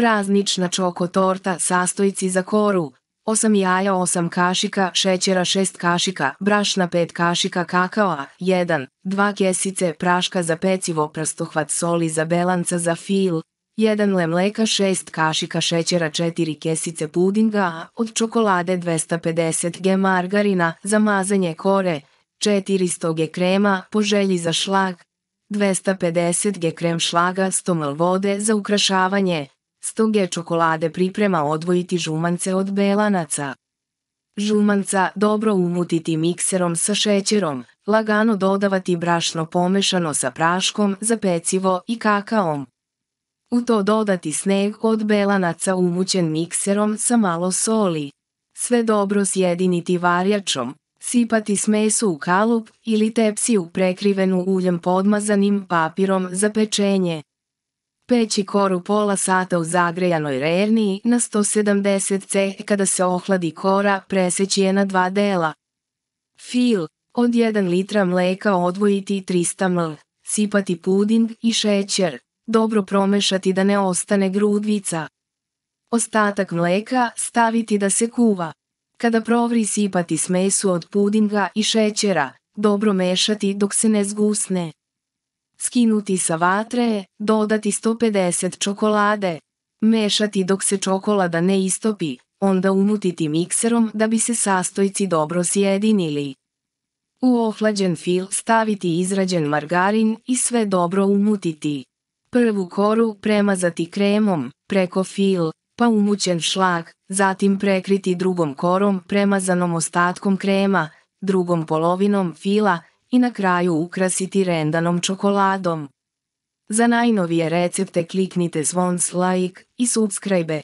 Praznična čoko torta sastojci za koru, 8 jaja 8 kašika, šećera 6 kašika, brašna 5 kašika kakaoa, 1, 2 kesice praška za pecivo, prstohvat soli za belanca za fil, 1 le mleka 6 kašika šećera 4 kesice pudinga, od čokolade 250 g margarina, za mazanje kore, 400 g krema, po želji za šlag, 250 g krem šlaga, 100 ml vode za ukrašavanje, Stoge čokolade priprema odvojiti žumance od belanaca. Žumanca dobro umutiti mikserom sa šećerom, lagano dodavati brašno pomešano sa praškom za pecivo i kakaom. U to dodati sneg od belanaca umućen mikserom sa malo soli. Sve dobro sjediniti varjačom, sipati smesu u kalup ili tepsiju prekrivenu uljem podmazanim papirom za pečenje peći koru pola sata u zagrejanoj rerni na 170 C kada se ohladi kora preseći je na dva dela. Fil, od 1 litra mleka odvojiti 300 ml, sipati puding i šećer, dobro promešati da ne ostane grudvica. Ostatak mleka staviti da se kuva. Kada provri sipati smesu od pudinga i šećera, dobro mešati dok se ne zgusne skinuti sa vatre, dodati 150 čokolade, mešati dok se čokolada ne istopi, onda umutiti mikserom da bi se sastojci dobro sjedinili. U ohlađen fil staviti izrađen margarin i sve dobro umutiti. Prvu koru premazati kremom, preko fil, pa umućen šlag, zatim prekriti drugom korom premazanom ostatkom krema, drugom polovinom fila, i na kraju ukrasiti rendanom čokoladom. Za najnovije recepte kliknite zvon like i subscribe.